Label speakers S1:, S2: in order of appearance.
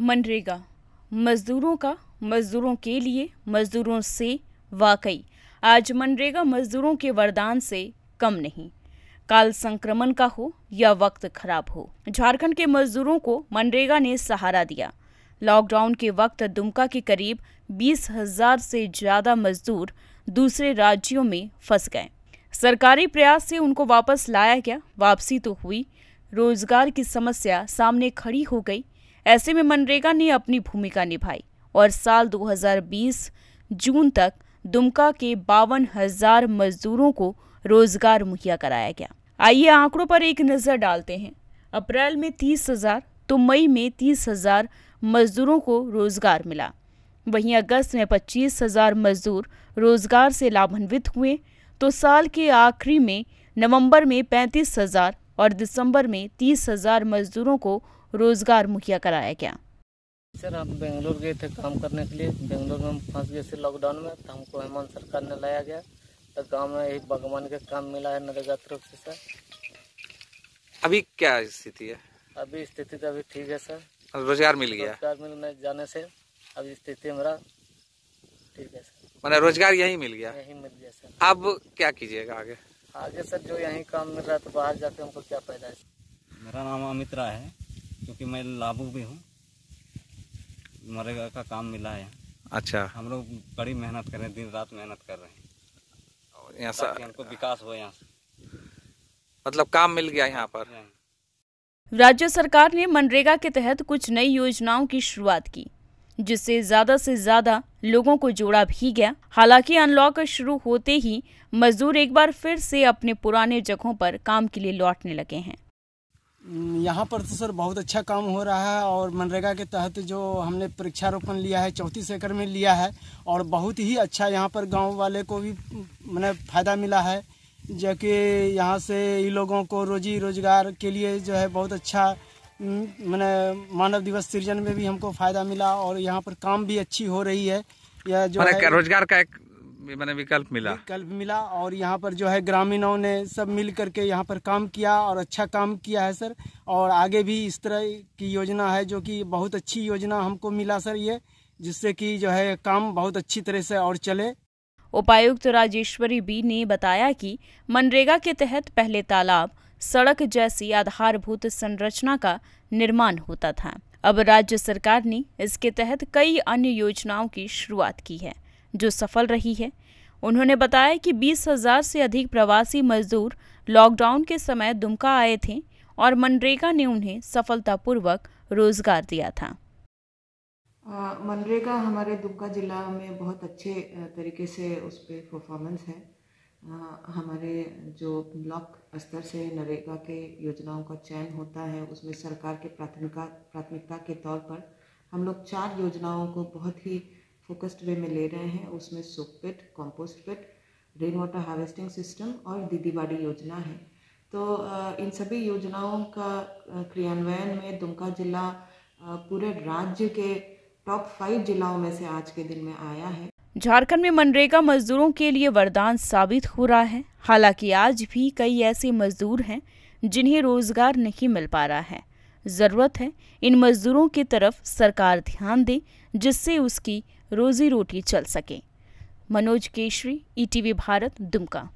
S1: मनरेगा मज़दूरों का मज़दूरों के लिए मज़दूरों से वाकई आज मनरेगा मज़दूरों के वरदान से कम नहीं काल संक्रमण का हो या वक्त खराब हो झारखंड के मजदूरों को मनरेगा ने सहारा दिया लॉकडाउन के वक्त दुमका के करीब बीस हजार से ज्यादा मजदूर दूसरे राज्यों में फंस गए सरकारी प्रयास से उनको वापस लाया गया वापसी तो हुई रोजगार की समस्या सामने खड़ी हो गई ऐसे में मनरेगा ने अपनी भूमिका निभाई और साल 2020 जून तक दुमका के बावन हजार मजदूरों को रोजगार मुहैया कराया गया आइए आंकड़ों पर एक नज़र डालते हैं अप्रैल में तीस हजार तो मई में तीस हजार मजदूरों को रोजगार मिला वहीं अगस्त में पच्चीस हजार मजदूर रोजगार से लाभान्वित हुए तो साल के आखिरी में नवंबर में पैंतीस हजार और दिसंबर में तीस हजार मजदूरों को रोजगार मुहैया कराया गया
S2: सर हम बेंगलोर गए थे काम करने के लिए बेंगलोर में हम फंस गए थे लॉकडाउन में तो हमको हेमंत सरकार ने लाया गया तो गांव में एक बागवान का काम मिला है नरेगा तरफ से
S3: सर अभी क्या स्थिति है
S2: अभी स्थिति तो अभी ठीक है सर
S3: रोजगार मिल गया
S2: रोजगार मिलने जाने से अभी स्थिति मेरा ठीक है सर मैंने रोजगार यही मिल गया यही मिल गया सर
S3: अब क्या कीजिएगा आगे
S2: आगे सर जो यही काम मिल रहा है तो बाहर जाके हमको क्या फायदा है मेरा नाम अमित राय है क्योंकि मैं लाभू भी हूँ मनरेगा का काम मिला है अच्छा हम लोग बड़ी मेहनत कर रहे हैं दिन रात मेहनत कर रहे हैं
S3: यहाँ हमको
S2: विकास हो यहाँ
S3: मतलब काम मिल गया यहाँ पर हाँ।
S1: राज्य सरकार ने मनरेगा के तहत कुछ नई योजनाओं की शुरुआत की जिससे ज्यादा से ज्यादा लोगों को जोड़ा भी गया हालांकि अनलॉक शुरू होते ही मजदूर एक बार फिर से अपने पुराने जगहों पर काम के लिए लौटने लगे हैं
S2: हम्म, यहाँ पर तो सर बहुत अच्छा काम हो रहा है और मनरेगा के तहत जो हमने वृक्षारोपण लिया है चौंतीस एकड़ में लिया है और बहुत ही अच्छा यहाँ पर गांव वाले को भी मैंने फ़ायदा मिला है जबकि यहाँ से इन लोगों को रोजी रोजगार के लिए जो है बहुत अच्छा हम्म, मैंने मानव दिवस सृजन में भी हमको फ़ायदा मिला और यहाँ पर काम भी अच्छी हो रही है या जो है, रोजगार का एक मैंने विकल्प मिला विकल्प मिला और यहाँ पर जो है ग्रामीणों ने सब मिल करके यहाँ पर काम किया और अच्छा काम किया है सर और आगे भी इस तरह की योजना है जो कि बहुत अच्छी योजना हमको मिला सर ये जिससे कि जो है काम बहुत अच्छी तरह से और
S1: चले उपायुक्त राजेश्वरी बी ने बताया कि मनरेगा के तहत पहले तालाब सड़क जैसी आधारभूत संरचना का निर्माण होता था अब राज्य सरकार ने इसके तहत कई अन्य योजनाओं की शुरुआत की है जो सफल रही है उन्होंने बताया कि बीस हजार से अधिक प्रवासी मजदूर लॉकडाउन के समय दुमका आए थे और मनरेगा ने उन्हें सफलतापूर्वक रोजगार दिया था
S3: मनरेगा हमारे दुमका जिला में बहुत अच्छे तरीके से उस पर परफॉर्मेंस है आ, हमारे जो ब्लॉक स्तर से नरेगा के योजनाओं का चयन होता है उसमें सरकार के प्राथमिकता प्राथमिकता के तौर पर हम लोग चार योजनाओं को बहुत ही फोकस्ड वे में ले रहे हैं उसमें soak pit compost pit rain water harvesting system और दीदीबाड़ी योजना है तो इन सभी योजनाओं का क्रियान्वयन में दुमका जिला पूरे राज्य के टॉप फाइव जिलाओं में से आज के दिन में आया है
S1: झारखंड में मनरेगा मजदूरों के लिए वरदान साबित हो रहा है हालांकि आज भी कई ऐसे मजदूर हैं जिन्हें रोजगार नहीं मिल पा रहा है ज़रूरत है इन मजदूरों की तरफ सरकार ध्यान दे जिससे उसकी रोजी रोटी चल सके मनोज केशरी ईटीवी e भारत दुमका